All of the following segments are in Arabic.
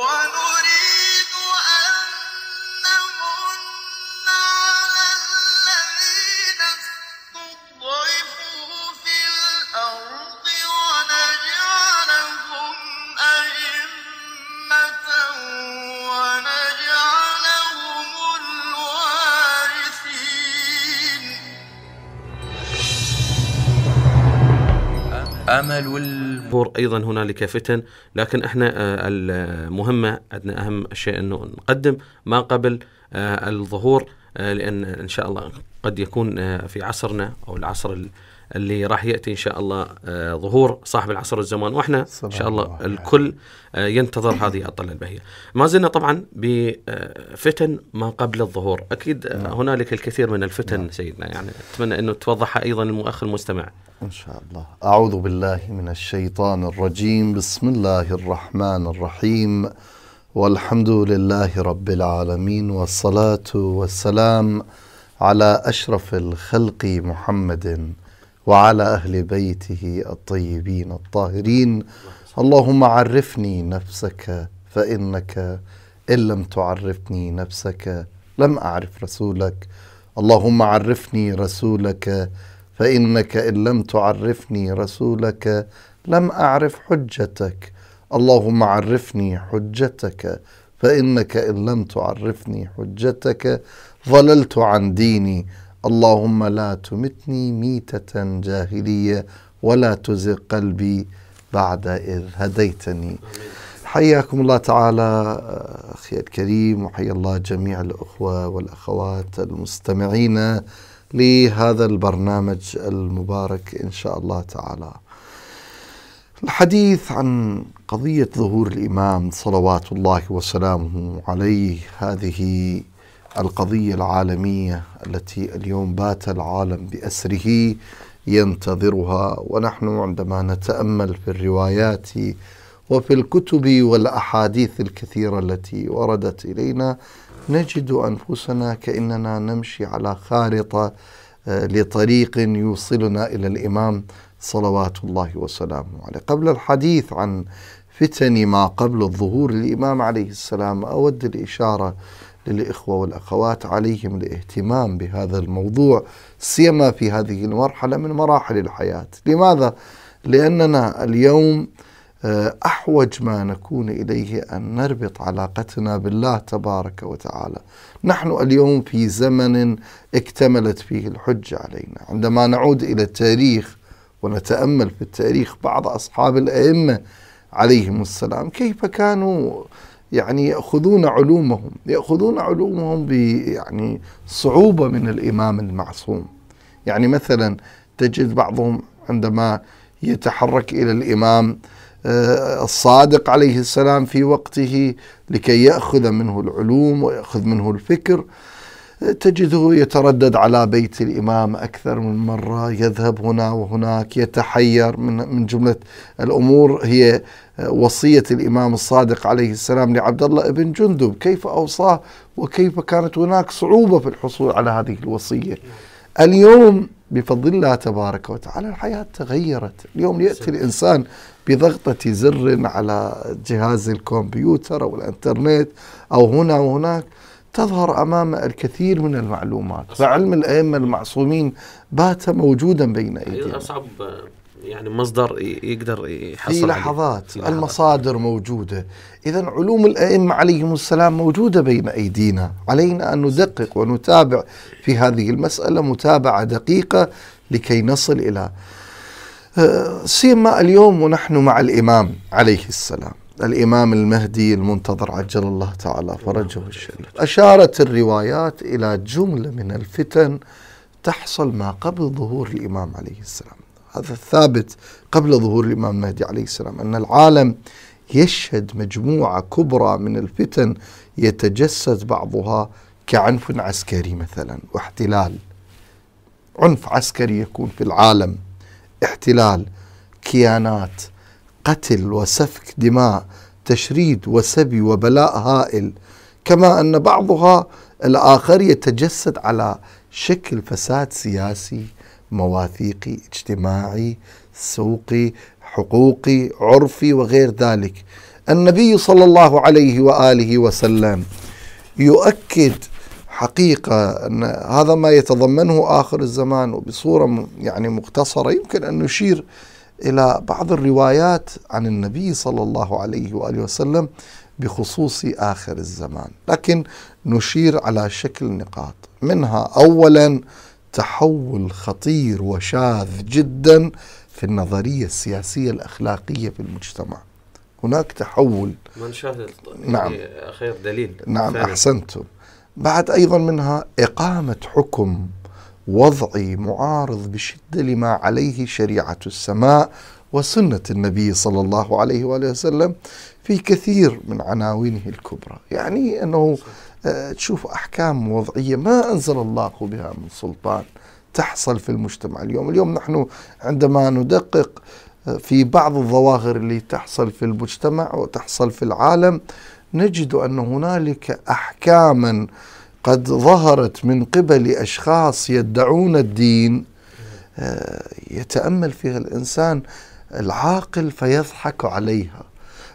one الامل والجمهور ايضا هنالك فتن لكن احنا آه، المهمه عندنا اهم شيء انه نقدم ما قبل آه، الظهور آه، لان ان شاء الله قد يكون في عصرنا او العصر اللي راح ياتي ان شاء الله آه، ظهور صاحب العصر والزمان واحنا ان شاء الله الكل آه، ينتظر هذه الطلة البهية ما زلنا طبعا بفتن آه، ما قبل الظهور أكيد نعم. هنالك الكثير من الفتن نعم. سيدنا يعني أتمنى أنه توضحها أيضا المؤخر المستمع إن شاء الله أعوذ بالله من الشيطان الرجيم بسم الله الرحمن الرحيم والحمد لله رب العالمين والصلاة والسلام على أشرف الخلق محمد وعلى اهل بيته الطيبين الطاهرين اللهم عرفني نفسك فانك ان لم تعرفني نفسك لم اعرف رسولك اللهم عرفني رسولك فانك ان لم تعرفني رسولك لم اعرف حجتك اللهم عرفني حجتك فانك ان لم تعرفني حجتك ضللت عن ديني اللهم لا تمتني ميتة جاهلية ولا تزغ قلبي بعد إذ هديتني حياكم الله تعالى أخي الكريم وحيا الله جميع الأخوة والأخوات المستمعين لهذا البرنامج المبارك إن شاء الله تعالى الحديث عن قضية ظهور الإمام صلوات الله وسلامه عليه هذه القضية العالمية التي اليوم بات العالم بأسره ينتظرها ونحن عندما نتأمل في الروايات وفي الكتب والأحاديث الكثيرة التي وردت إلينا نجد أنفسنا كأننا نمشي على خارطة آه، لطريق يوصلنا إلى الإمام صلوات الله وسلامه عليه قبل الحديث عن فتن ما قبل الظهور الإمام عليه السلام أود الإشارة للإخوة والأخوات عليهم الاهتمام بهذا الموضوع سيما في هذه المرحلة من مراحل الحياة لماذا؟ لأننا اليوم آه، أحوج ما نكون إليه أن نربط علاقتنا بالله تبارك وتعالى نحن اليوم في زمن اكتملت فيه الحجة علينا عندما نعود إلى التاريخ ونتأمل في التاريخ بعض أصحاب الأئمة عليهم السلام كيف كانوا يعني يأخذون علومهم يأخذون علومهم يعني صعوبة من الإمام المعصوم يعني مثلا تجد بعضهم عندما يتحرك إلى الإمام آه، الصادق عليه السلام في وقته لكي يأخذ منه العلوم ويأخذ منه الفكر تجده يتردد على بيت الإمام أكثر من مرة يذهب هنا وهناك يتحير من, من جملة الأمور هي وصية الإمام الصادق عليه السلام لعبد الله بن جندب كيف أوصاه وكيف كانت هناك صعوبة في الحصول على هذه الوصية اليوم بفضل الله تبارك وتعالى الحياة تغيرت اليوم يأتي الإنسان بضغطة زر على جهاز الكمبيوتر أو الإنترنت أو هنا وهناك تظهر أمام الكثير من المعلومات فعلم الأئمة المعصومين بات موجودا بين أيدينا أصعب يعني مصدر يقدر يحصل في لحظات في المصادر موجودة إذا علوم الأئمة عليهم السلام موجودة بين أيدينا علينا أن ندقق ونتابع في هذه المسألة متابعة دقيقة لكي نصل إلى آه، سيما اليوم ونحن مع الإمام عليه السلام الإمام المهدي المنتظر عجل الله تعالى فرجه الشريف أشارت الروايات إلى جملة من الفتن تحصل ما قبل ظهور الإمام عليه السلام هذا الثابت قبل ظهور الإمام المهدي عليه السلام أن العالم يشهد مجموعة كبرى من الفتن يتجسد بعضها كعنف عسكري مثلا واحتلال عنف عسكري يكون في العالم احتلال كيانات قتل وسفك دماء تشريد وسبي وبلاء هائل كما ان بعضها الاخر يتجسد على شكل فساد سياسي مواثيقي اجتماعي سوقي حقوقي عرفي وغير ذلك النبي صلى الله عليه واله وسلم يؤكد حقيقه ان هذا ما يتضمنه اخر الزمان وبصوره يعني مختصره يمكن ان نشير إلى بعض الروايات عن النبي صلى الله عليه وآله وسلم بخصوص آخر الزمان لكن نشير على شكل نقاط منها أولا تحول خطير وشاذ جدا في النظرية السياسية الأخلاقية في المجتمع هناك تحول من شاهد نعم أخير دليل نعم أحسنتم بعد أيضا منها إقامة حكم وضعي معارض بشدة لما عليه شريعة السماء وسنة النبي صلى الله عليه وآله وسلم في كثير من عناوينه الكبرى يعني أنه آه، تشوف أحكام وضعية ما أنزل الله بها من سلطان تحصل في المجتمع اليوم اليوم نحن عندما ندقق آه، في بعض الظواهر اللي تحصل في المجتمع وتحصل في العالم نجد أن هنالك أحكاما قد ظهرت من قبل أشخاص يدعون الدين آه، يتأمل فيها الإنسان العاقل فيضحك عليها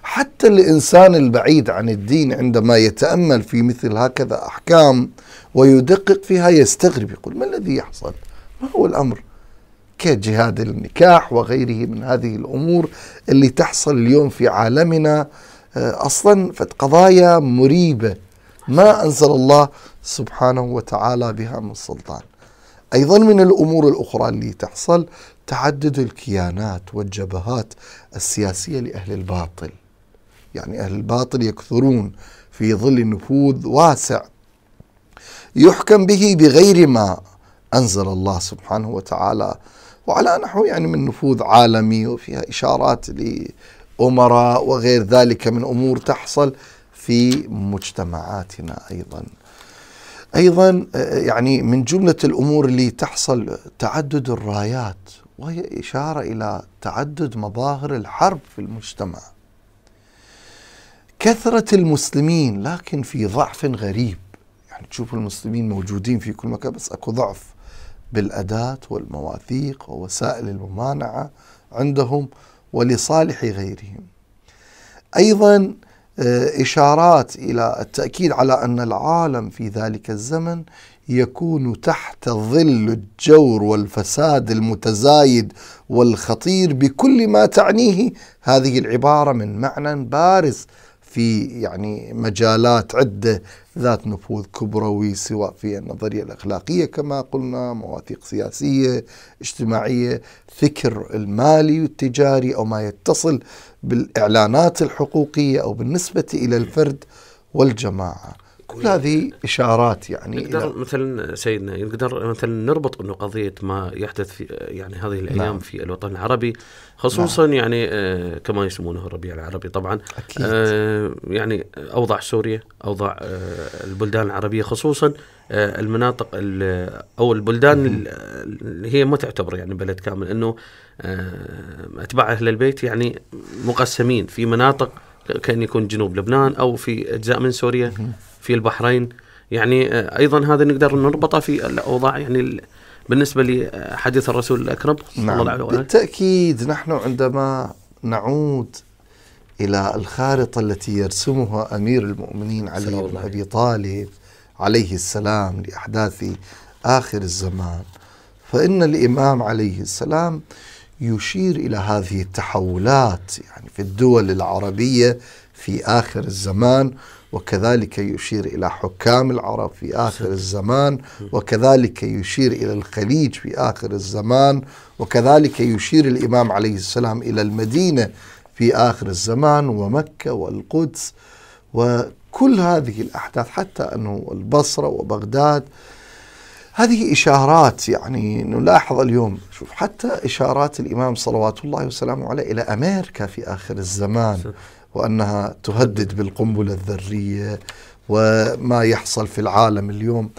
حتى الإنسان البعيد عن الدين عندما يتأمل في مثل هكذا أحكام ويدقق فيها يستغرب يقول ما الذي يحصل ما هو الأمر كجهاد النكاح وغيره من هذه الأمور اللي تحصل اليوم في عالمنا آه، أصلا قضايا مريبة ما أنزل الله سبحانه وتعالى بها من سلطان أيضا من الأمور الأخرى اللي تحصل تعدد الكيانات والجبهات السياسية لأهل الباطل يعني أهل الباطل يكثرون في ظل نفوذ واسع يحكم به بغير ما أنزل الله سبحانه وتعالى وعلى نحو يعني من نفوذ عالمي وفيها إشارات لأمراء وغير ذلك من أمور تحصل في مجتمعاتنا ايضا. ايضا آه، آه، يعني من جمله الامور اللي تحصل تعدد الرايات وهي اشاره الى تعدد مظاهر الحرب في المجتمع. كثره المسلمين لكن في ضعف غريب يعني تشوف المسلمين موجودين في كل مكان بس اكو ضعف بالاداه والمواثيق ووسائل الممانعه عندهم ولصالح غيرهم. ايضا آه، اشارات الى التاكيد على ان العالم في ذلك الزمن يكون تحت ظل الجور والفساد المتزايد والخطير بكل ما تعنيه هذه العباره من معنى بارز في يعني مجالات عده ذات نفوذ كبروي سواء في النظرية الأخلاقية كما قلنا مواثيق سياسية اجتماعية فكر المالي والتجاري أو ما يتصل بالإعلانات الحقوقية أو بالنسبة إلى الفرد والجماعة كل هذه اشارات يعني نقدر إلى مثلا سيدنا نقدر مثلا نربط انه قضيه ما يحدث في يعني هذه الايام نعم. في الوطن العربي خصوصا نعم. يعني آه كما يسمونه الربيع العربي طبعا أكيد. آه يعني اوضاع سوريا اوضاع آه البلدان العربيه خصوصا آه المناطق او البلدان اللي هي ما تعتبر يعني بلد كامل انه آه اتباع اهل البيت يعني مقسمين في مناطق كان يكون جنوب لبنان او في اجزاء من سوريا في البحرين يعني آه، ايضا هذا نقدر نربطه في الاوضاع يعني بالنسبه لحديث الرسول الاكرم صلى نعم. الله عليه وسلم بالتاكيد نحن عندما نعود الى الخارطه التي يرسمها امير المؤمنين علي بن ابي طالب عليه السلام لاحداث اخر الزمان فان الامام عليه السلام يشير الى هذه التحولات يعني في الدول العربيه في اخر الزمان وكذلك يشير الى حكام العرب في اخر الزمان وكذلك يشير الى الخليج في اخر الزمان وكذلك يشير الامام عليه السلام الى المدينه في اخر الزمان ومكه والقدس وكل هذه الاحداث حتى انه البصره وبغداد هذه إشارات يعني نلاحظ اليوم شوف حتى إشارات الإمام صلوات الله وسلامه عليه إلى أمريكا في آخر الزمان وأنها تهدد بالقنبلة الذرية وما يحصل في العالم اليوم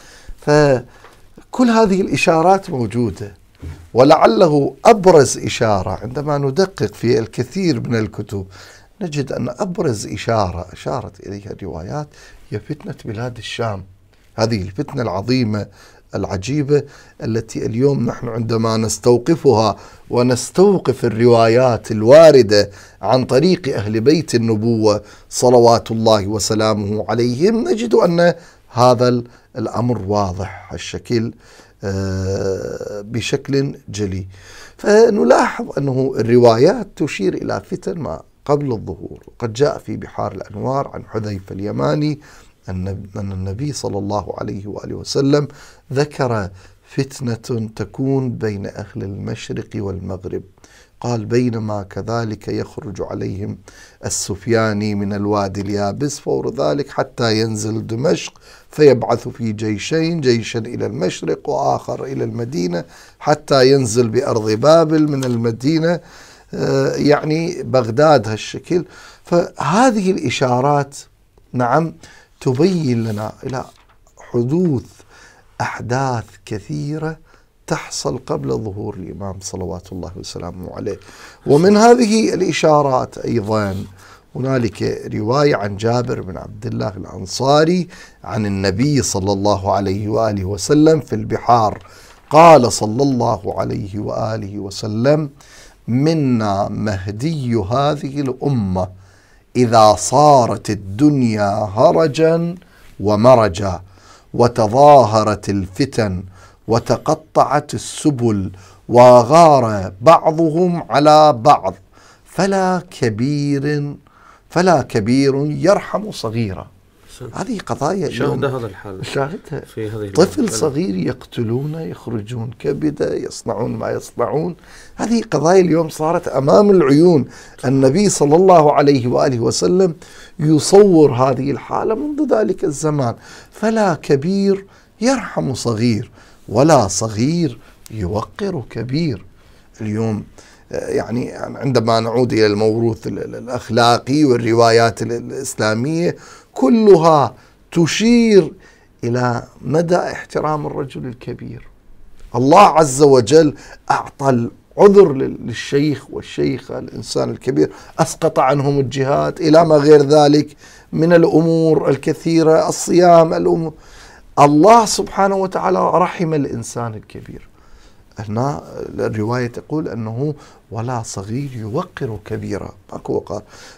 فكل هذه الإشارات موجودة ولعله أبرز إشارة عندما ندقق في الكثير من الكتب نجد أن أبرز إشارة أشارت إليها الروايات هي فتنة بلاد الشام هذه الفتنة العظيمة العجيبة التي اليوم نحن عندما نستوقفها ونستوقف الروايات الواردة عن طريق أهل بيت النبوة صلوات الله وسلامه عليهم نجد أن هذا الأمر واضح الشكل آه، بشكل جلي فنلاحظ أنه الروايات تشير إلى فتن ما قبل الظهور قد جاء في بحار الأنوار عن حذيفة اليماني أن النبي صلى الله عليه وآله وسلم ذكر فتنة تكون بين أهل المشرق والمغرب قال بينما كذلك يخرج عليهم السفياني من الوادي اليابس فور ذلك حتى ينزل دمشق فيبعث في جيشين جيشا إلى المشرق وآخر إلى المدينة حتى ينزل بأرض بابل من المدينة آه، يعني بغداد هالشكل فهذه الإشارات نعم تبين لنا الى حدوث احداث كثيره تحصل قبل ظهور الامام صلوات الله وسلامه عليه ومن هذه الاشارات ايضا هنالك روايه عن جابر بن عبد الله الانصاري عن النبي صلى الله عليه واله وسلم في البحار قال صلى الله عليه واله وسلم منا مهدي هذه الامه اذا صارت الدنيا هرجا ومرجا وتظاهرت الفتن وتقطعت السبل وغار بعضهم على بعض فلا كبير فلا كبير يرحم صغيرا هذه قضايا شاهد هذا الحال شاهدها في هذه طفل الحالة. صغير يقتلونه يخرجون كبده يصنعون ما يصنعون هذه قضايا اليوم صارت امام العيون النبي صلى الله عليه واله وسلم يصور هذه الحاله منذ ذلك الزمان فلا كبير يرحم صغير ولا صغير يوقر كبير اليوم آه، يعني عندما نعود الى الموروث الاخلاقي والروايات الاسلاميه كلها تشير الى مدى احترام الرجل الكبير الله عز وجل اعطى العذر للشيخ والشيخة الإنسان الكبير أسقط عنهم الجهاد إلى ما غير ذلك من الأمور الكثيرة الصيام الأمور الله سبحانه وتعالى رحم الإنسان الكبير هنا الرواية تقول أنه ولا صغير يوقر كبيرا ماكو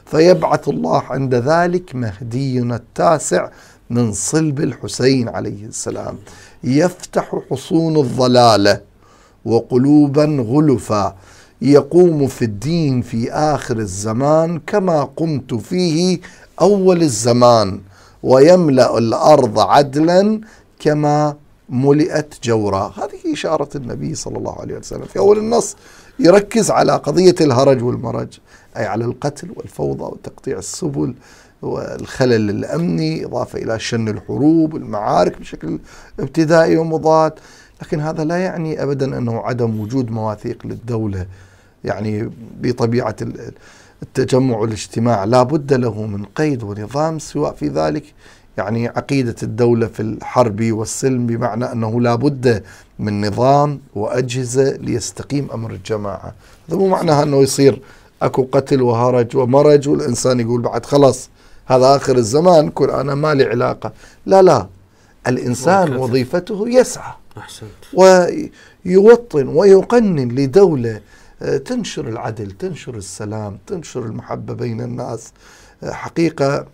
فيبعث الله عند ذلك مهدينا التاسع من صلب الحسين عليه السلام يفتح حصون الضلالة وقلوبا غلفا يقوم في الدين في آخر الزمان كما قمت فيه أول الزمان ويملأ الأرض عدلا كما ملئت جورا هذه إشارة النبي صلى الله عليه وسلم في أول النص يركز على قضية الهرج والمرج أي على القتل والفوضى وتقطيع السبل والخلل الأمني إضافة إلى شن الحروب والمعارك بشكل ابتدائي ومضاد لكن هذا لا يعني أبدا أنه عدم وجود مواثيق للدولة يعني بطبيعة التجمع والاجتماع لا بد له من قيد ونظام سواء في ذلك يعني عقيدة الدولة في الحرب والسلم بمعنى أنه لا بد من نظام وأجهزة ليستقيم أمر الجماعة هذا مو معناها أنه يصير أكو قتل وهرج ومرج والإنسان يقول بعد خلاص هذا آخر الزمان كل أنا ما لي علاقة لا لا الإنسان ممكن. وظيفته يسعى أحسنت. ويوطن ويقنن لدولة آه، تنشر العدل تنشر السلام تنشر المحبة بين الناس آه، حقيقة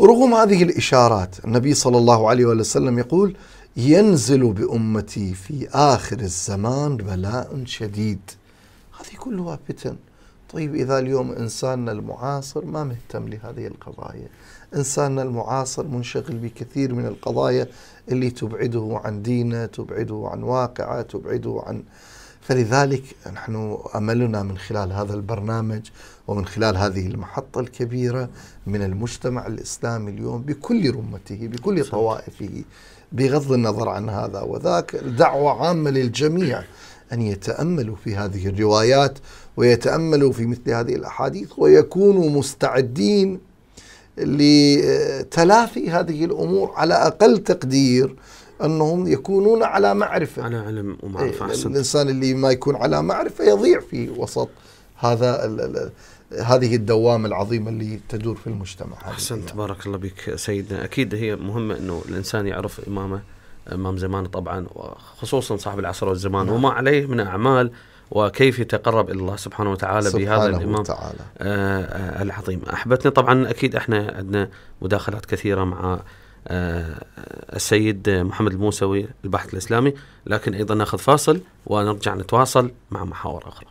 رغم هذه الإشارات النبي صلى الله عليه وسلم يقول ينزل بأمتي في آخر الزمان بلاء شديد هذه كلها فتن طيب إذا اليوم إنساننا المعاصر ما مهتم لهذه القضايا إنساننا المعاصر منشغل بكثير من القضايا اللي تبعده عن دينه تبعده عن واقعه تبعده عن فلذلك نحن املنا من خلال هذا البرنامج ومن خلال هذه المحطه الكبيره من المجتمع الاسلامي اليوم بكل رمته بكل طوائفه بغض النظر عن هذا وذاك دعوه عامه للجميع ان يتاملوا في هذه الروايات ويتاملوا في مثل هذه الاحاديث ويكونوا مستعدين لتلافي هذه الامور على اقل تقدير انهم يكونون على معرفه على علم ومعرفه إيه احسن الانسان اللي ما يكون على معرفه يضيع في وسط هذا الـ الـ هذه الدوامة العظيمة اللي تدور في المجتمع أحسن تبارك الله بك سيدنا أكيد هي مهمة أنه الإنسان يعرف إمامه إمام زمانه طبعا وخصوصا صاحب العصر والزمان نعم. وما عليه من أعمال وكيف يتقرب الى الله سبحانه وتعالى سبحانه بهذا الامام وتعالى. آه،, آه العظيم احبتنا طبعا اكيد احنا عندنا مداخلات كثيره مع آه، السيد محمد الموسوي الباحث الإسلامي لكن أيضا ناخذ فاصل ونرجع نتواصل مع محاور أخرى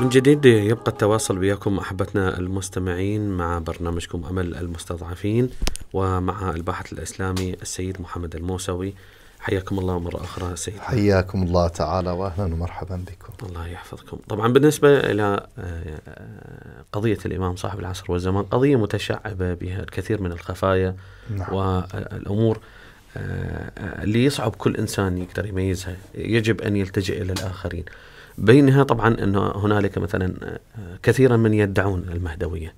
من جديد يبقى التواصل وياكم احبتنا المستمعين مع برنامجكم امل المستضعفين ومع الباحث الاسلامي السيد محمد الموسوي حياكم الله مرة أخرى سيدنا حياكم الله تعالى وأهلا ومرحبا بكم الله يحفظكم طبعا بالنسبة إلى آه، قضية الإمام صاحب العصر والزمان قضية متشعبة بها الكثير من الخفايا نعم. والأمور آه، اللي يصعب كل إنسان يقدر يميزها يجب أن يلتجئ إلى الآخرين بينها طبعا أنه هنالك مثلا آه، كثيرا من يدعون المهدوية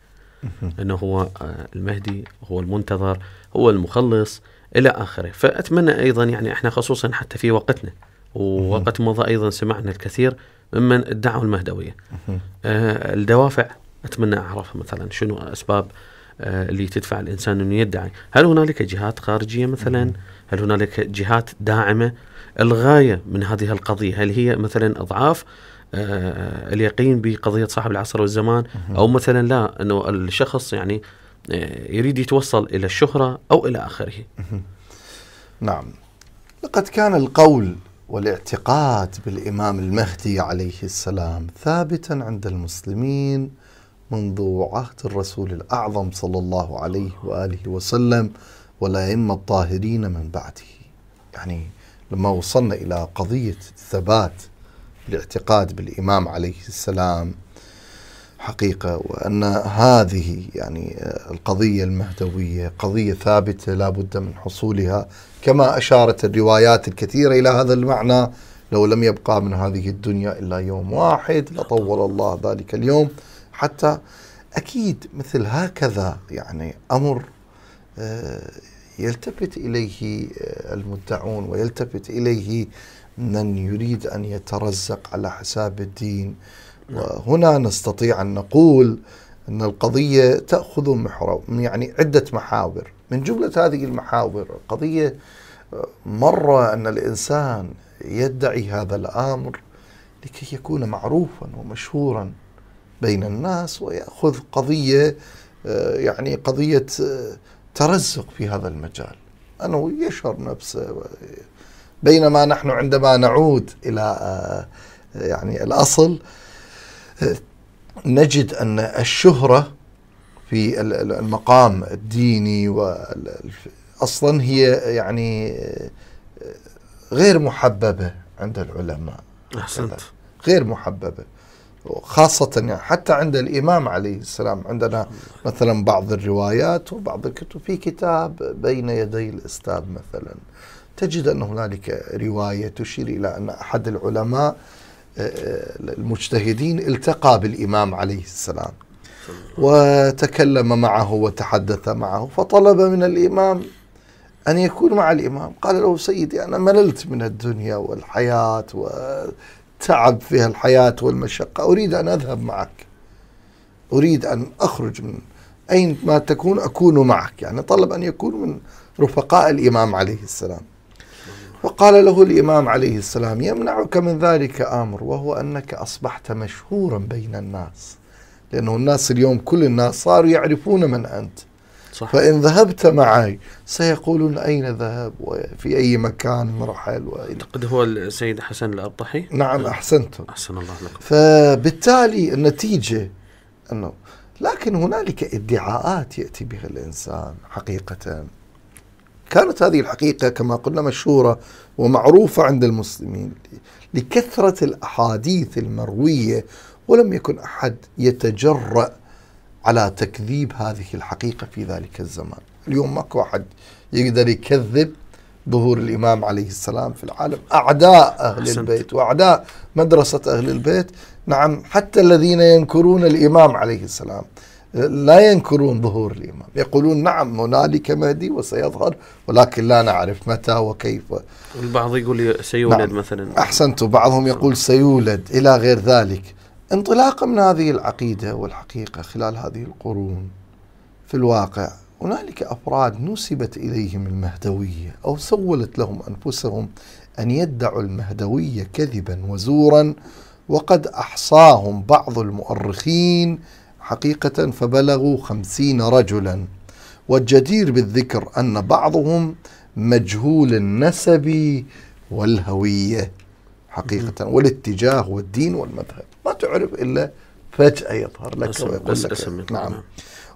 أنه هو المهدي هو المنتظر هو المخلص الى اخره فاتمنى ايضا يعني احنا خصوصا حتى في وقتنا ووقت مضى ايضا سمعنا الكثير ممن ادعوا المهدويه آه الدوافع اتمنى اعرفها مثلا شنو اسباب آه اللي تدفع الانسان انه يدعي هل هنالك جهات خارجيه مثلا هل هنالك جهات داعمه الغايه من هذه القضيه هل هي مثلا اضعاف آه اليقين بقضيه صاحب العصر والزمان او مثلا لا انه الشخص يعني آه، يريد يتوصل إلى الشهرة أو إلى آخره نعم لقد كان القول والاعتقاد بالإمام المهدي عليه السلام ثابتا عند المسلمين منذ عهد الرسول الأعظم صلى الله عليه وآله وسلم والأئمة الطاهرين من بعده يعني لما وصلنا إلى قضية الثبات الاعتقاد بالإمام عليه السلام حقيقة وأن هذه يعني القضية المهدوية قضية ثابتة لا بد من حصولها كما أشارت الروايات الكثيرة إلى هذا المعنى لو لم يبقى من هذه الدنيا إلا يوم واحد لطول الله ذلك اليوم حتى أكيد مثل هكذا يعني أمر آه، يلتفت إليه آه، المدعون ويلتفت إليه من يريد أن يترزق على حساب الدين نعم. وهنا نستطيع أن نقول أن القضية تأخذ محور يعني عدة محاور من جملة هذه المحاور القضية آه، مرة أن الإنسان يدعي هذا الأمر لكي يكون معروفا ومشهورا بين الناس ويأخذ قضية آه، يعني قضية آه، ترزق في هذا المجال أنه يشهر نفسه بينما نحن عندما نعود إلى يعني الأصل نجد أن الشهرة في المقام الديني أصلا هي يعني آه، غير محببة عند العلماء أحسنت غير محببة خاصة يعني حتى عند الإمام عليه السلام عندنا مثلا بعض الروايات وبعض الكتب في كتاب بين يدي الأستاذ مثلا تجد أن هنالك رواية تشير إلى أن أحد العلماء المجتهدين التقى بالإمام عليه السلام وتكلم معه وتحدث معه فطلب من الإمام أن يكون مع الإمام قال له سيدي أنا مللت من الدنيا والحياة وتعب فيها الحياة والمشقة أريد أن أذهب معك أريد أن أخرج من أين ما تكون أكون معك يعني طلب أن يكون من رفقاء الإمام عليه السلام وقال له الإمام عليه السلام يمنعك من ذلك أمر وهو أنك أصبحت مشهورا بين الناس لأنه الناس اليوم كل الناس صاروا يعرفون من أنت صح. فإن ذهبت معي سيقولون أين ذهب وفي أي مكان رحل أعتقد هو السيد حسن الأبطحي نعم أحسنتم أحسن الله لكم فبالتالي النتيجة أنه لكن هنالك ادعاءات يأتي بها الإنسان حقيقة كانت هذه الحقيقة كما قلنا مشهورة ومعروفة عند المسلمين لكثرة الأحاديث المروية ولم يكن أحد يتجرأ على تكذيب هذه الحقيقة في ذلك الزمان اليوم ماكو أحد يقدر يكذب ظهور الإمام عليه السلام في العالم أعداء أهل حسنت. البيت وأعداء مدرسة أهل البيت نعم حتى الذين ينكرون الإمام عليه السلام لا ينكرون ظهور الإمام يقولون نعم هنالك مهدي وسيظهر ولكن لا نعرف متى وكيف البعض يقول سيولد نعم مثلا أحسنت بعضهم يقول سيولد إلى غير ذلك انطلاقا من هذه العقيدة والحقيقة خلال هذه القرون في الواقع هنالك أفراد نسبت إليهم المهدوية أو سولت لهم أنفسهم أن يدعوا المهدوية كذبا وزورا وقد أحصاهم بعض المؤرخين حقيقة فبلغوا خمسين رجلا والجدير بالذكر أن بعضهم مجهول النسب والهوية حقيقة والاتجاه والدين والمذهب ما تعرف إلا فجأة يظهر لك ويقول لك نعم. نعم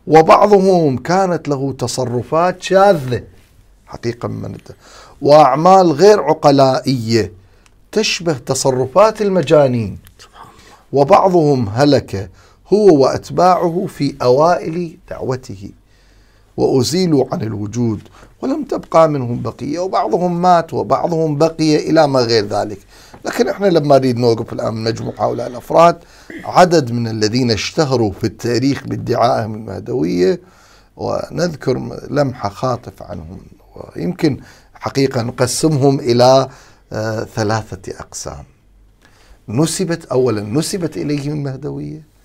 وبعضهم كانت له تصرفات شاذة حقيقة من وأعمال غير عقلائية تشبه تصرفات المجانين وبعضهم هلك هو واتباعه في اوائل دعوته وازيلوا عن الوجود ولم تبقى منهم بقيه وبعضهم مات وبعضهم بقي الى ما غير ذلك لكن احنا لما نريد نوقف الان نجمع هؤلاء الافراد عدد من الذين اشتهروا في التاريخ بادعائهم المهدويه ونذكر لمحه خاطف عنهم ويمكن حقيقه نقسمهم الى آه، ثلاثه اقسام نسبت اولا نسبت اليهم المهدويه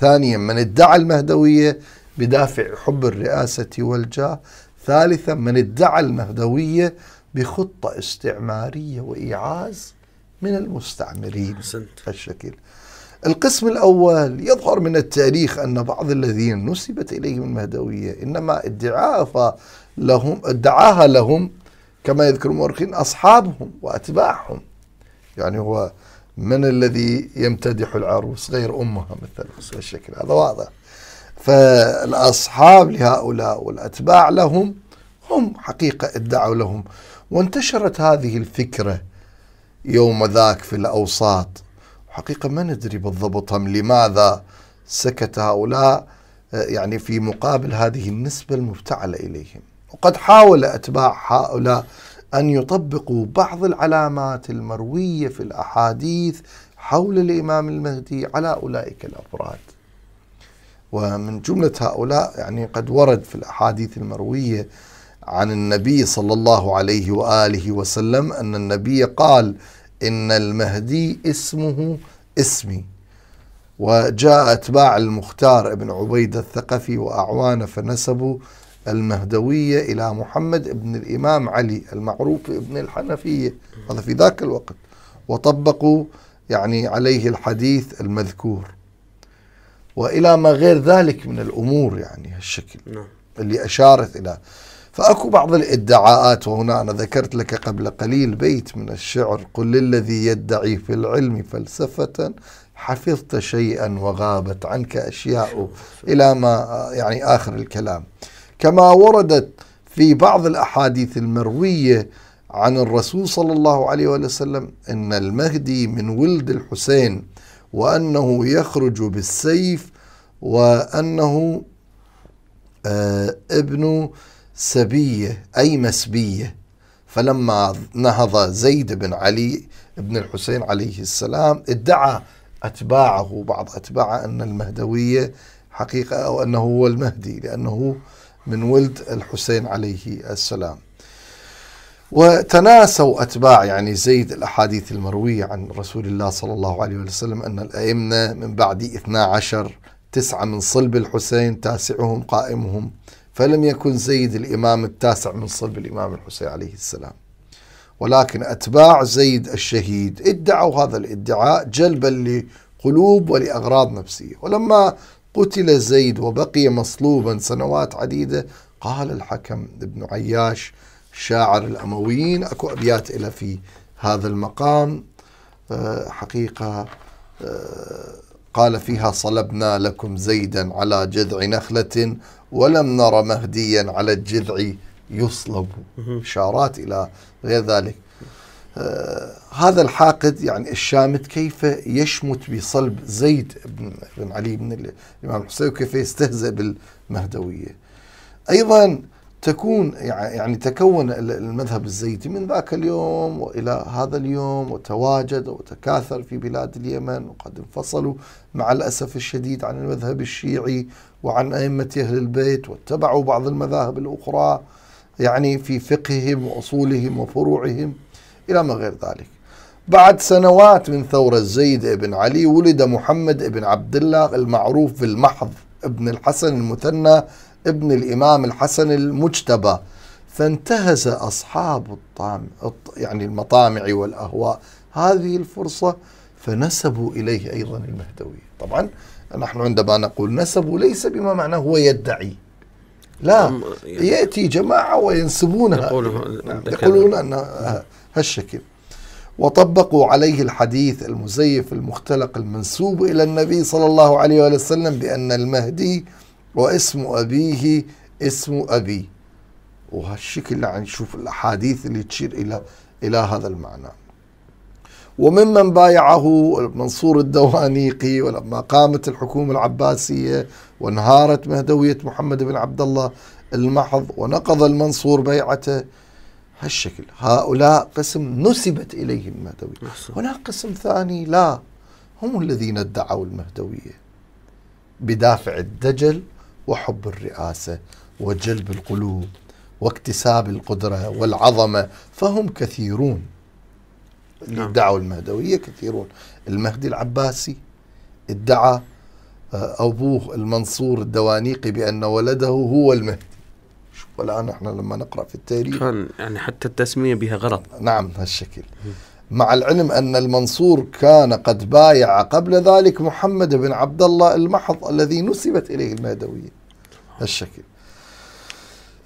ثانيا من ادعى المهدوية بدافع حب الرئاسة والجاه ثالثا من ادعى المهدوية بخطة استعمارية وإيعاز من المستعمرين الشكل القسم الأول يظهر من التاريخ أن بعض الذين نسبت إليهم المهدوية إنما ادعاها لهم ادعاها لهم كما يذكر المؤرخين أصحابهم وأتباعهم يعني هو من الذي يمتدح العروس غير أمها مثل الشكل هذا واضح فالأصحاب لهؤلاء والأتباع لهم هم حقيقة ادعوا لهم وانتشرت هذه الفكرة يوم ذاك في الأوساط حقيقة ما ندري بالضبط هم لماذا سكت هؤلاء يعني في مقابل هذه النسبة المفتعلة إليهم وقد حاول أتباع هؤلاء أن يطبقوا بعض العلامات المروية في الأحاديث حول الإمام المهدي على أولئك الأفراد ومن جملة هؤلاء يعني قد ورد في الأحاديث المروية عن النبي صلى الله عليه وآله وسلم أن النبي قال إن المهدي اسمه اسمي وجاء أتباع المختار بن عبيد الثقفي وأعوانه فنسبوا المهدوية إلى محمد ابن الإمام علي المعروف ابن الحنفية هذا في ذاك الوقت وطبقوا يعني عليه الحديث المذكور وإلى ما غير ذلك من الأمور يعني هالشكل نعم. اللي أشارت إلى فأكو بعض الادعاءات وهنا أنا ذكرت لك قبل قليل بيت من الشعر قل للذي يدعي في العلم فلسفة حفظت شيئا وغابت عنك أشياء إلى ما يعني آخر الكلام كما وردت في بعض الأحاديث المروية عن الرسول صلى الله عليه وسلم أن المهدي من ولد الحسين وأنه يخرج بالسيف وأنه آه، ابن سبية أي مسبية فلما نهض زيد بن علي بن الحسين عليه السلام ادعى أتباعه بعض أتباعه أن المهدوية حقيقة أو أنه هو المهدي لأنه من ولد الحسين عليه السلام وتناسوا أتباع يعني زيد الأحاديث المروية عن رسول الله صلى الله عليه وسلم أن الأئمة من بعد اثنا عشر تسعة من صلب الحسين تاسعهم قائمهم فلم يكن زيد الإمام التاسع من صلب الإمام الحسين عليه السلام ولكن أتباع زيد الشهيد ادعوا هذا الادعاء جلبا لقلوب ولأغراض نفسية ولما قتل زيد وبقي مصلوبا سنوات عديدة قال الحكم بن عياش شاعر الأمويين أكو أبيات إلى في هذا المقام آه، حقيقة آه، قال فيها صلبنا لكم زيدا على جذع نخلة ولم نر مهديا على الجذع يصلب إشارات إلى غير ذلك آه، هذا الحاقد يعني الشامت كيف يشمت بصلب زيد بن, بن علي بن الإمام الحسين وكيف يستهزئ بالمهدوية أيضا تكون يعني تكون المذهب الزيدي من ذاك اليوم والى هذا اليوم وتواجد وتكاثر في بلاد اليمن وقد انفصلوا مع الاسف الشديد عن المذهب الشيعي وعن ائمه اهل البيت واتبعوا بعض المذاهب الاخرى يعني في فقههم واصولهم وفروعهم الى ما غير ذلك. بعد سنوات من ثورة زيد بن علي ولد محمد بن عبد الله المعروف بالمحض ابن الحسن المثنى ابن الإمام الحسن المجتبى فانتهز أصحاب الطامع يعني المطامع والأهواء هذه الفرصة فنسبوا إليه أيضا المهدوية طبعا نحن عندما نقول نسبوا ليس بما معناه هو يدعي لا يأتي جماعة وينسبونها نعم، نعم. يقولون أن هالشكل وطبقوا عليه الحديث المزيف المختلق المنسوب إلى النبي صلى الله عليه وآله وسلم بأن المهدي واسم أبيه اسم أبي وهالشكل يعني نشوف الأحاديث اللي تشير إلى إلى هذا المعنى وممن بايعه منصور الدوانيقي ولما قامت الحكومة العباسية وانهارت مهدوية محمد بن عبد الله المحض ونقض المنصور بيعته هالشكل هؤلاء قسم نسبت إليهم المهدوية هناك قسم ثاني لا هم الذين ادعوا المهدوية بدافع الدجل وحب الرئاسة وجلب القلوب واكتساب القدرة والعظمة فهم كثيرون اللي نعم. ادعوا المهدوية كثيرون المهدي العباسي ادعى آه، أبوه المنصور الدوانيقي بأن ولده هو المهدي والآن إحنا لما نقرأ في التاريخ كان يعني حتى التسمية بها غلط نعم هالشكل مع العلم أن المنصور كان قد بايع قبل ذلك محمد بن عبد الله المحض الذي نسبت إليه المهدوية هالشكل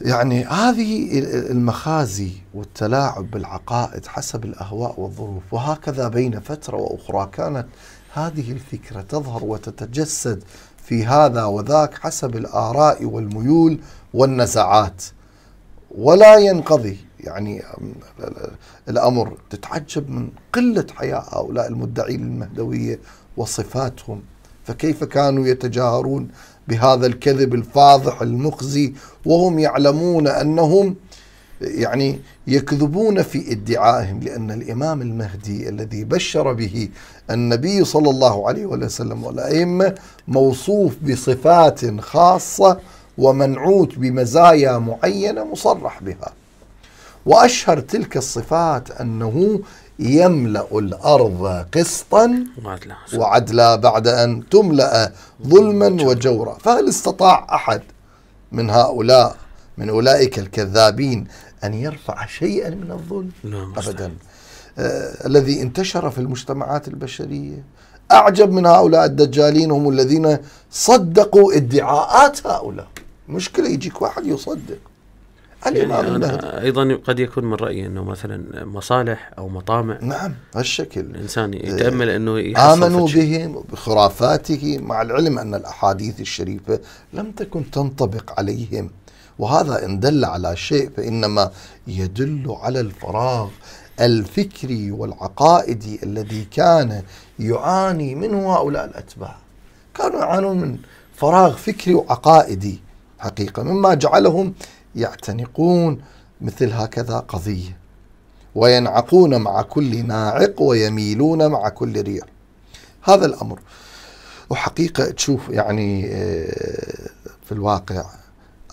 يعني هذه المخازي والتلاعب بالعقائد حسب الأهواء والظروف وهكذا بين فترة وأخرى كانت هذه الفكرة تظهر وتتجسد في هذا وذاك حسب الآراء والميول والنزعات ولا ينقضي يعني الأمر تتعجب من قلة حياء هؤلاء المدعين المهدوية وصفاتهم فكيف كانوا يتجاهرون بهذا الكذب الفاضح المخزي وهم يعلمون أنهم يعني يكذبون في ادعائهم لأن الإمام المهدي الذي بشر به النبي صلى الله عليه وسلم والأئمة موصوف بصفات خاصة ومنعوت بمزايا معينة مصرح بها وأشهر تلك الصفات أنه يملأ الأرض قسطا وعدلا بعد أن تملأ ظلما وجورا فهل استطاع أحد من هؤلاء من أولئك الكذابين أن يرفع شيئا من الظلم نعم أبدا آه الذي انتشر في المجتمعات البشرية أعجب من هؤلاء الدجالين هم الذين صدقوا ادعاءات هؤلاء مشكلة يجيك واحد يصدق الإمام يعني أنا أيضا قد يكون من رأيي أنه مثلا مصالح أو مطامع نعم هالشكل الإنسان آه، يتأمل أنه آمنوا بهم بخرافاتهم مع العلم أن الأحاديث الشريفة لم تكن تنطبق عليهم وهذا إن دل على شيء فإنما يدل على الفراغ الفكري والعقائدي الذي كان يعاني منه هؤلاء الأتباع كانوا يعانون من فراغ فكري وعقائدي حقيقة مما جعلهم يعتنقون مثل هكذا قضية وينعقون مع كل ناعق ويميلون مع كل ريح هذا الأمر وحقيقة تشوف يعني آه، في الواقع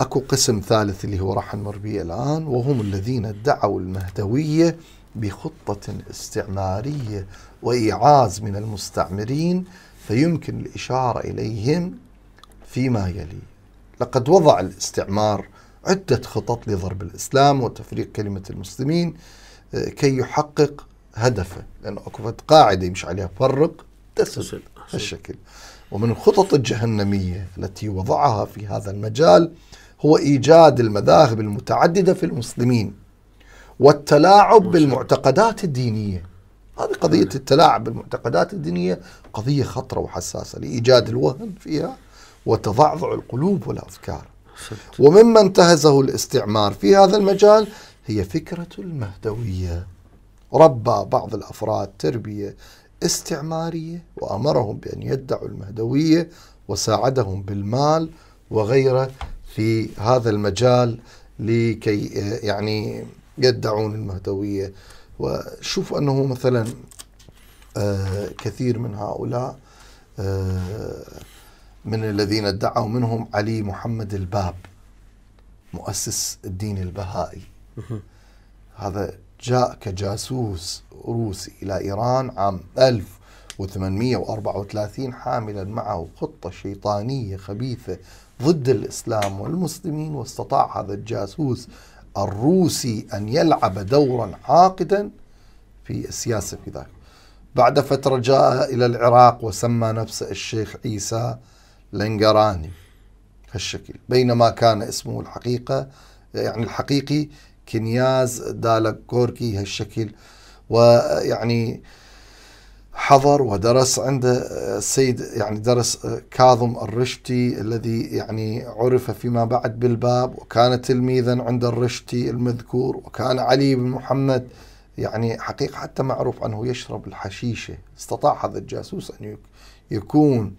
اكو قسم ثالث اللي هو راح نمر به الان وهم الذين ادعوا المهدويه بخطه استعماريه وايعاز من المستعمرين فيمكن الاشاره اليهم فيما يلي لقد وضع الاستعمار عده خطط لضرب الاسلام وتفريق كلمه المسلمين آه، كي يحقق هدفه لأن اكو قاعده يمشي عليها فرق تسلسل الشكل ومن الخطط الجهنميه التي وضعها في هذا المجال هو إيجاد المذاهب المتعددة في المسلمين والتلاعب بالمعتقدات الدينية هذه قضية نعم. التلاعب بالمعتقدات الدينية قضية خطرة وحساسة لإيجاد الوهم فيها وتضعضع القلوب والأفكار ومما انتهزه الاستعمار في هذا المجال هي فكرة المهدوية ربى بعض الأفراد تربية استعمارية وأمرهم بأن يدعوا المهدوية وساعدهم بالمال وغيره في هذا المجال لكي آه، يعني يدعون المهدوية وشوف أنه مثلا آه، كثير من هؤلاء آه، من الذين ادعوا منهم علي محمد الباب مؤسس الدين البهائي هذا جاء كجاسوس روسي إلى إيران عام 1834 حاملا معه خطة شيطانية خبيثة ضد الإسلام والمسلمين واستطاع هذا الجاسوس الروسي أن يلعب دورا عاقدا في السياسة في ذلك بعد فترة جاء إلى العراق وسمى نفسه الشيخ عيسى لنقراني هالشكل بينما كان اسمه الحقيقة يعني الحقيقي كنياز دالك كوركي هالشكل ويعني حضر ودرس عند السيد يعني درس كاظم الرشتي الذي يعني عرف فيما بعد بالباب وكان تلميذا عند الرشتي المذكور وكان علي بن محمد يعني حقيقة حتى معروف أنه يشرب الحشيشة استطاع هذا الجاسوس أن يكون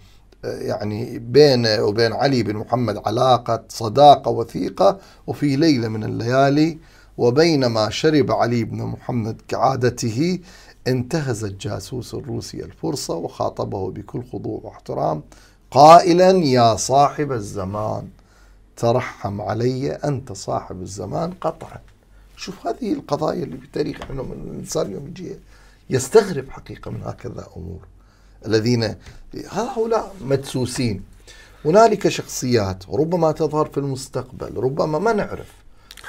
آه، يعني بينه وبين علي بن محمد علاقة صداقة وثيقة وفي ليلة من الليالي وبينما شرب علي بن محمد كعادته انتهز الجاسوس الروسي الفرصة وخاطبه بكل خضوع واحترام قائلا يا صاحب الزمان ترحم علي أنت صاحب الزمان قطعا شوف هذه القضايا اللي تاريخ إنه من الإنسان يوم يجي يستغرب حقيقة من هكذا أمور الذين هؤلاء مدسوسين هنالك شخصيات ربما تظهر في المستقبل ربما ما نعرف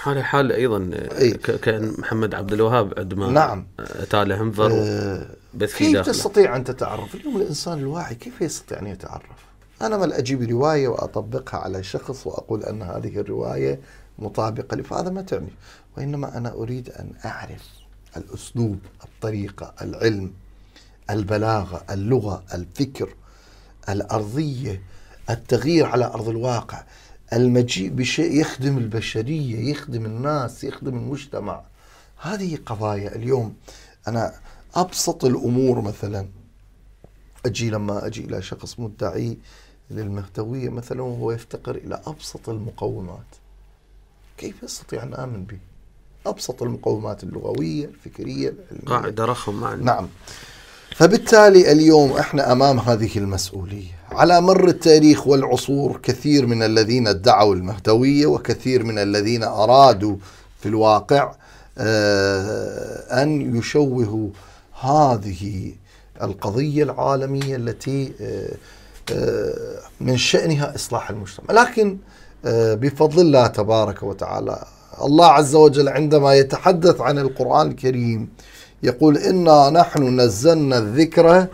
حالي حال ايضا أي. كان محمد عبد الوهاب عندما نعم تاله انفر أه كيف في كيف تستطيع ان تتعرف؟ اليوم الانسان الواعي كيف يستطيع ان يتعرف؟ انا ما اجيب روايه واطبقها على شخص واقول ان هذه الروايه مطابقه لي فهذا ما تعني وانما انا اريد ان اعرف الاسلوب، الطريقه، العلم، البلاغه، اللغه، الفكر، الارضيه، التغيير على ارض الواقع، المجيء بشيء يخدم البشرية يخدم الناس يخدم المجتمع هذه قضايا اليوم أنا أبسط الأمور مثلا أجي لما أجي إلى شخص مدعي للمهتوية مثلا وهو يفتقر إلى أبسط المقومات كيف يستطيع أن آمن به أبسط المقومات اللغوية الفكرية العلمية. قاعدة رخم نعم فبالتالي اليوم احنا امام هذه المسؤوليه على مر التاريخ والعصور كثير من الذين ادعوا المهدوية وكثير من الذين أرادوا في الواقع آه، أن يشوهوا هذه القضية العالمية التي آه، آه، من شأنها إصلاح المجتمع لكن بفضل الله تبارك وتعالى الله عز وجل عندما يتحدث عن القرآن الكريم يقول إنا نحن نزلنا الذكر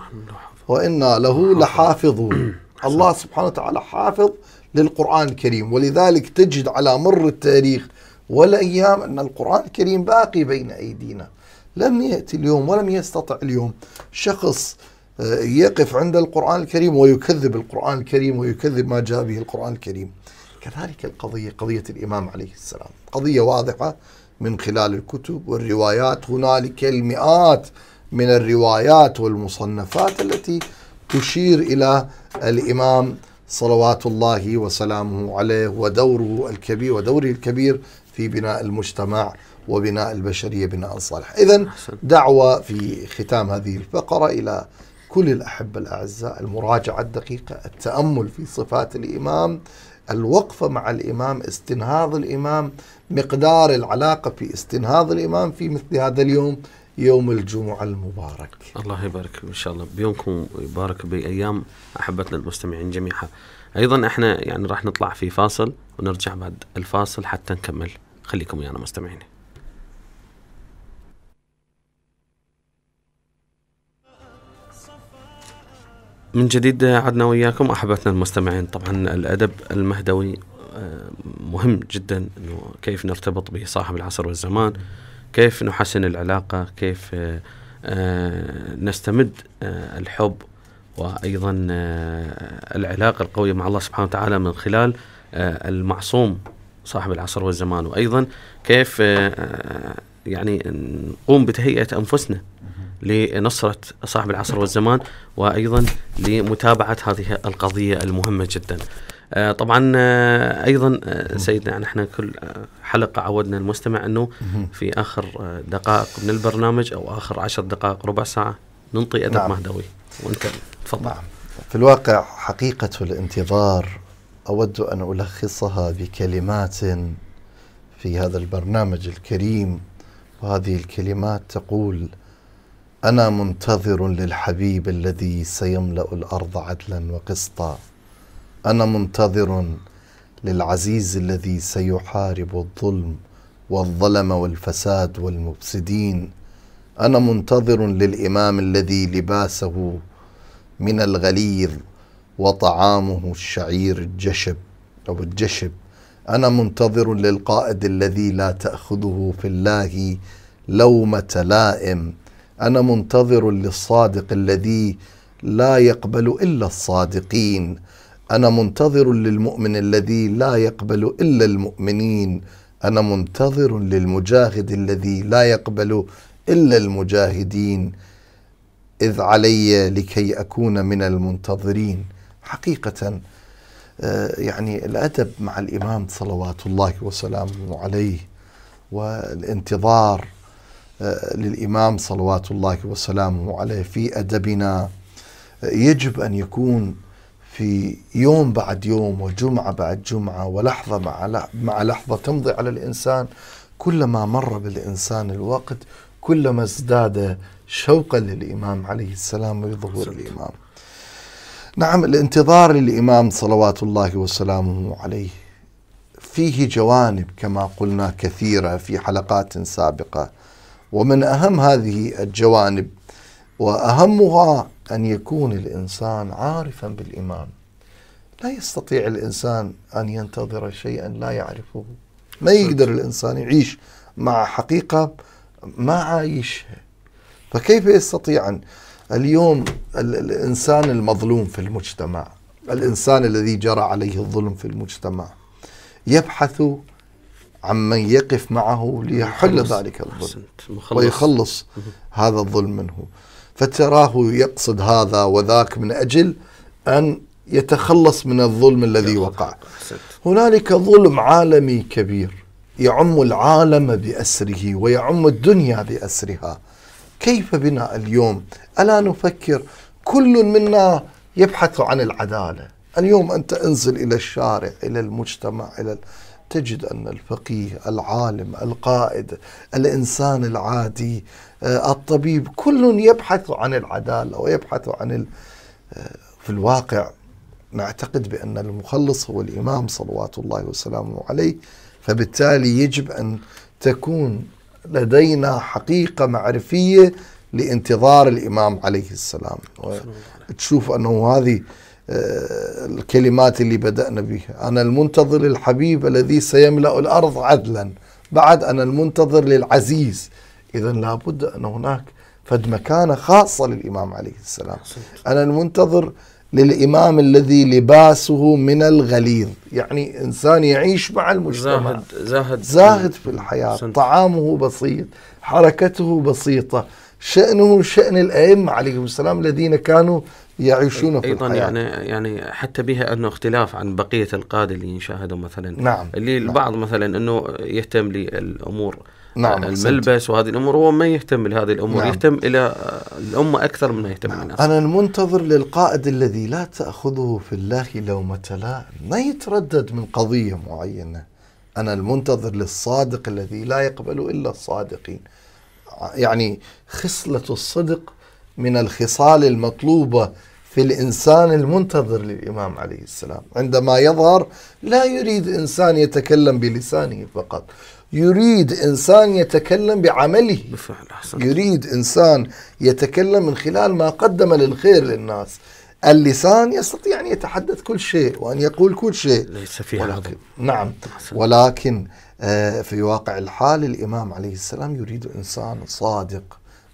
وإنا له لحافظون الله سبحانه وتعالى حافظ للقرآن الكريم ولذلك تجد على مر التاريخ والأيام أن القرآن الكريم باقي بين أيدينا لم يأتي اليوم ولم يستطع اليوم شخص آه، يقف عند القرآن الكريم ويكذب القرآن الكريم ويكذب ما جاء به القرآن الكريم كذلك القضية قضية الإمام عليه السلام قضية واضحة من خلال الكتب والروايات هنالك المئات من الروايات والمصنفات التي تشير إلى الإمام صلوات الله وسلامه عليه ودوره الكبير ودوره الكبير في بناء المجتمع وبناء البشرية بناء صالح إذا دعوة في ختام هذه الفقرة إلى كل الأحبة الأعزاء المراجعة الدقيقة التأمل في صفات الإمام الوقفة مع الإمام استنهاض الإمام مقدار العلاقة في استنهاض الإمام في مثل هذا اليوم يوم الجمعة المبارك الله يبارك إن شاء الله بيومكم يبارك بأيام أحبتنا المستمعين جميعا أيضا إحنا يعني راح نطلع في فاصل ونرجع بعد الفاصل حتى نكمل خليكم ويانا مستمعين من جديد عدنا وياكم احبتنا المستمعين طبعا الادب المهدوي آه، مهم جدا انه كيف نرتبط به صاحب العصر والزمان كيف نحسن العلاقة كيف آه، آه، نستمد آه، الحب وأيضا العلاقة القوية مع الله سبحانه وتعالى من خلال المعصوم صاحب العصر والزمان وأيضا كيف يعني نقوم بتهيئة أنفسنا لنصرة صاحب العصر والزمان وأيضا لمتابعة هذه القضية المهمة جدا آه، طبعا آه، ايضا آه، سيدنا نحن كل حلقه عودنا المستمع انه في اخر دقائق من البرنامج او اخر عشر دقائق ربع ساعه ننطي ادب نعم. مهدوي وانت تفضل نعم. في الواقع حقيقه الانتظار اود ان الخصها بكلمات في هذا البرنامج الكريم وهذه الكلمات تقول انا منتظر للحبيب الذي سيملا الارض عدلا وقسطا انا منتظر للعزيز الذي سيحارب الظلم والظلم والفساد والمفسدين انا منتظر للامام الذي لباسه من الغليظ وطعامه الشعير الجشب او الجشب انا منتظر للقائد الذي لا تاخذه في الله لومه لائم انا منتظر للصادق الذي لا يقبل الا الصادقين انا منتظر للمؤمن الذي لا يقبل الا المؤمنين انا منتظر للمجاهد الذي لا يقبل الا المجاهدين اذ علي لكي اكون من المنتظرين حقيقه آه، يعني الادب مع الامام صلوات الله وسلامه عليه والانتظار آه، للامام صلوات الله وسلامه عليه في ادبنا آه، يجب ان يكون في يوم بعد يوم وجمعة بعد جمعة ولحظة مع مع لحظة تمضي على الإنسان كلما مر بالإنسان الوقت كلما ازداد شوقا للإمام عليه السلام ولظهور الإمام نعم الانتظار للإمام صلوات الله وسلامه عليه فيه جوانب كما قلنا كثيرة في حلقات سابقة ومن أهم هذه الجوانب واهمها ان يكون الانسان عارفا بالامام لا يستطيع الانسان ان ينتظر شيئا لا يعرفه ما يقدر الانسان يعيش مع حقيقه ما عايشها فكيف يستطيع أن اليوم الانسان المظلوم في المجتمع الانسان الذي جرى عليه الظلم في المجتمع يبحث عمن يقف معه ليحل ذلك الظلم ويخلص هذا الظلم منه فتراه يقصد هذا وذاك من أجل أن يتخلص من الظلم الذي وقع هنالك ظلم عالمي كبير يعم العالم بأسره ويعم الدنيا بأسرها كيف بنا اليوم ألا نفكر كل منا يبحث عن العدالة اليوم أنت انزل إلى الشارع إلى المجتمع إلى تجد أن الفقيه العالم القائد الإنسان العادي آه، الطبيب كل يبحث عن العدالة ويبحث عن آه، في الواقع نعتقد بأن المخلص هو الإمام صلوات الله وسلامه عليه فبالتالي يجب أن تكون لدينا حقيقة معرفية لانتظار الإمام عليه السلام تشوف أنه هذه الكلمات اللي بدأنا بها أنا المنتظر الحبيب الذي سيملأ الأرض عدلا بعد أنا المنتظر للعزيز إذا لابد أن هناك فد مكانة خاصة للإمام عليه السلام أنا المنتظر للإمام الذي لباسه من الغليظ يعني إنسان يعيش مع المجتمع زاهد, زاهد, زاهد في الحياة طعامه بسيط حركته بسيطة شأنه شأن الأئمة عليهم السلام الذين كانوا يعيشون في أيضا الحياة. يعني يعني حتى بها أنه اختلاف عن بقية القادة اللي نشاهده مثلا نعم اللي نعم. البعض مثلا أنه يهتم للأمور نعم آه، الملبس وهذه الامور هو ما يهتم لهذه الامور نعم. يهتم الى الامه اكثر مما يهتم نعم. انا المنتظر للقائد الذي لا تاخذه في الله لومه لائم ما يتردد من قضيه معينه انا المنتظر للصادق الذي لا يقبل الا الصادقين يعني خصلة الصدق من الخصال المطلوبة في الإنسان المنتظر للإمام عليه السلام عندما يظهر لا يريد إنسان يتكلم بلسانه فقط يريد إنسان يتكلم بعمله يريد إنسان يتكلم من خلال ما قدم للخير للناس اللسان يستطيع أن يتحدث كل شيء وأن يقول كل شيء ليس فيها ولكن نعم ولكن آه، في واقع الحال الإمام عليه السلام يريد إنسان صادق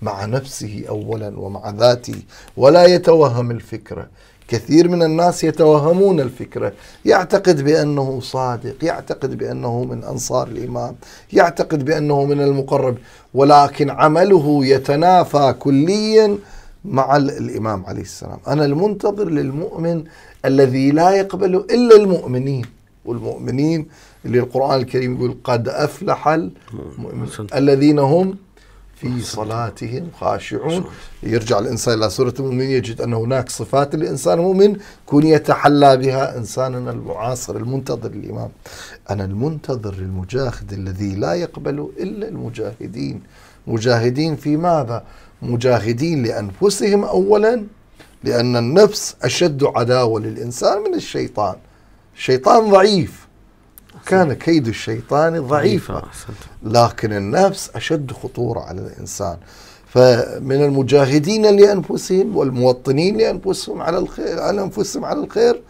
مع نفسه أولا ومع ذاته ولا يتوهم الفكرة كثير من الناس يتوهمون الفكرة يعتقد بأنه صادق يعتقد بأنه من أنصار الإمام يعتقد بأنه من المقرب ولكن عمله يتنافى كليا مع الإمام عليه السلام أنا المنتظر للمؤمن الذي لا يقبل إلا المؤمنين والمؤمنين اللي القرآن الكريم يقول قد أفلح الذين هم في صلاتهم خاشعون يرجع الإنسان إلى سورة المؤمنين يجد أن هناك صفات الإنسان المؤمن كن يتحلى بها إنساننا المعاصر المنتظر الإمام أنا المنتظر المجاهد الذي لا يقبل إلا المجاهدين مجاهدين في ماذا؟ مجاهدين لأنفسهم أولا لأن النفس أشد عداوة للإنسان من الشيطان الشيطان ضعيف كان كيد الشيطان ضعيفا لكن النفس أشد خطورة على الإنسان فمن المجاهدين لأنفسهم والموطنين لأنفسهم على الخير على أنفسهم على الخير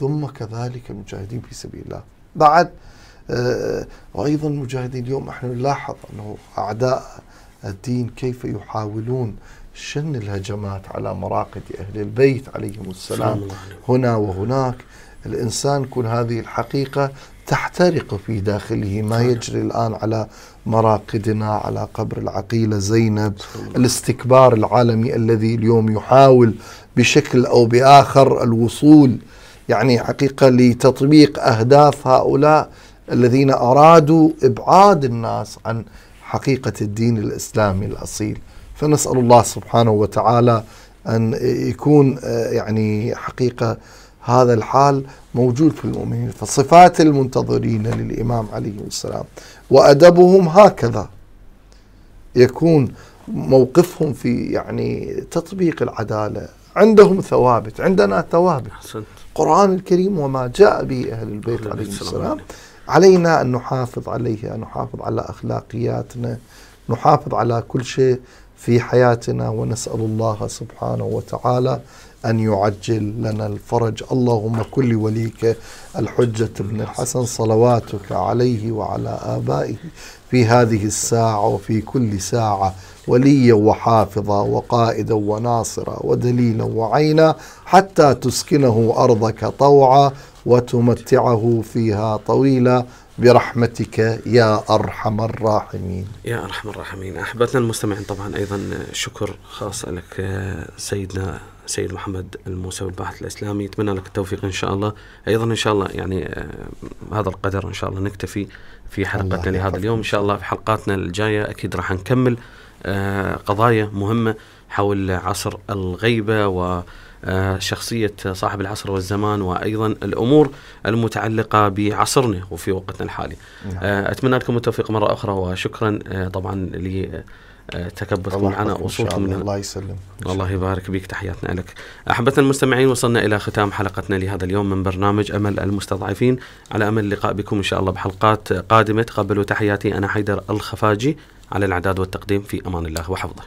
ثم كذلك المجاهدين في سبيل الله بعد وأيضا آه، المجاهدين اليوم احنا نلاحظ أنه أعداء الدين كيف يحاولون شن الهجمات على مراقد أهل البيت عليهم السلام هنا وهناك الإنسان كل هذه الحقيقة تحترق في داخله ما يجري الآن على مراقدنا على قبر العقيلة زينب الاستكبار العالمي الذي اليوم يحاول بشكل أو بآخر الوصول يعني حقيقة لتطبيق أهداف هؤلاء الذين أرادوا إبعاد الناس عن حقيقة الدين الإسلامي الأصيل فنسأل الله سبحانه وتعالى أن يكون آه، يعني حقيقة هذا الحال موجود في المؤمنين فصفات المنتظرين للإمام عليه السلام وأدبهم هكذا يكون موقفهم في يعني تطبيق العدالة عندهم ثوابت عندنا ثوابت قرآن القرآن الكريم وما جاء به أهل البيت عليه السلام علينا أن نحافظ عليه أن نحافظ على أخلاقياتنا نحافظ على كل شيء في حياتنا ونسأل الله سبحانه وتعالى أن يعجل لنا الفرج اللهم كل وليك الحجة بن الحسن صلواتك عليه وعلى آبائه في هذه الساعة وفي كل ساعة وليا وحافظا وقائدا وناصرا ودليلا وعينا حتى تسكنه أرضك طوعا وتمتعه فيها طويلا برحمتك يا ارحم الراحمين. يا ارحم الراحمين، احبتنا المستمعين طبعا ايضا شكر خاص لك آه، سيدنا سيد محمد الموسوي الباحث الاسلامي اتمنى لك التوفيق ان شاء الله ايضا ان شاء الله يعني آه، هذا القدر ان شاء الله نكتفي في حلقتنا لهذا اليوم ان شاء الله في حلقاتنا الجايه اكيد راح نكمل آه، قضايا مهمه حول عصر الغيبه و آه، شخصية صاحب العصر والزمان وأيضا الأمور المتعلقة بعصرنا وفي وقتنا الحالي نعم. أتمنى لكم التوفيق مرة أخرى وشكرا طبعا تكبدكم معنا وصوت الله, الله يسلمك الله يبارك بك تحياتنا لك احبتنا المستمعين وصلنا إلى ختام حلقتنا لهذا اليوم من برنامج أمل المستضعفين على أمل اللقاء بكم إن شاء الله بحلقات قادمة تقبلوا تحياتي أنا حيدر الخفاجي على الإعداد والتقديم في أمان الله وحفظه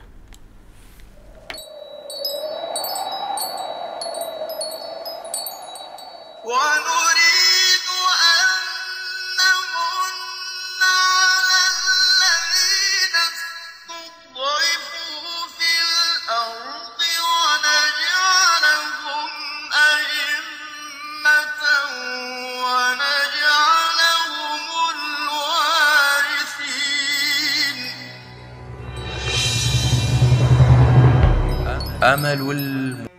العمل